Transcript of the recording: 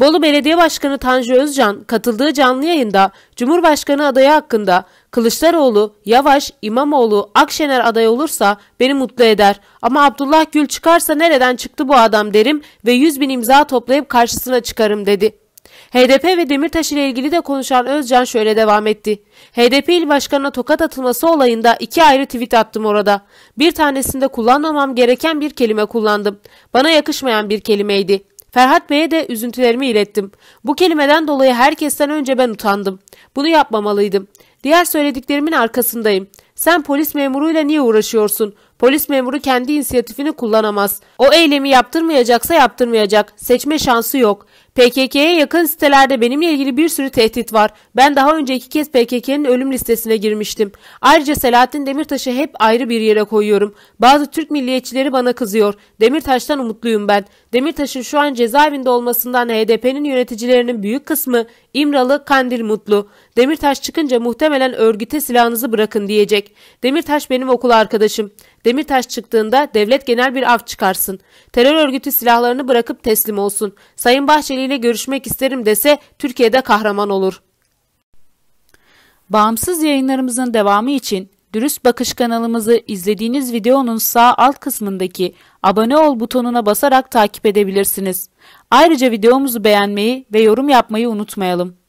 Bolu Belediye Başkanı Tanju Özcan katıldığı canlı yayında Cumhurbaşkanı adayı hakkında Kılıçdaroğlu, Yavaş, İmamoğlu, Akşener aday olursa beni mutlu eder. Ama Abdullah Gül çıkarsa nereden çıktı bu adam derim ve 100 bin imza toplayıp karşısına çıkarım dedi. HDP ve Demirtaş ile ilgili de konuşan Özcan şöyle devam etti. HDP il başkanına tokat atılması olayında iki ayrı tweet attım orada. Bir tanesinde kullanmamam gereken bir kelime kullandım. Bana yakışmayan bir kelimeydi. Ferhat Bey'e de üzüntülerimi ilettim. Bu kelimeden dolayı herkesten önce ben utandım. Bunu yapmamalıydım. Diğer söylediklerimin arkasındayım. Sen polis memuruyla niye uğraşıyorsun? Polis memuru kendi inisiyatifini kullanamaz. O eylemi yaptırmayacaksa yaptırmayacak. Seçme şansı yok. PKK'ye yakın sitelerde benimle ilgili bir sürü tehdit var. Ben daha önce iki kez PKK'nin ölüm listesine girmiştim. Ayrıca Selahattin Demirtaş'ı hep ayrı bir yere koyuyorum. Bazı Türk milliyetçileri bana kızıyor. Demirtaş'tan umutluyum ben. Demirtaş'ın şu an cezaevinde olmasından HDP'nin yöneticilerinin büyük kısmı İmralı Kandil Mutlu. Demirtaş çıkınca muhtemelen örgüte silahınızı bırakın diyecek. Demirtaş benim okul arkadaşım. Demirtaş çıktığında devlet genel bir av çıkarsın. Terör örgütü silahlarını bırakıp teslim olsun. Sayın Bahçeli ile görüşmek isterim dese Türkiye'de kahraman olur. Bağımsız yayınlarımızın devamı için Dürüst Bakış kanalımızı izlediğiniz videonun sağ alt kısmındaki abone ol butonuna basarak takip edebilirsiniz. Ayrıca videomuzu beğenmeyi ve yorum yapmayı unutmayalım.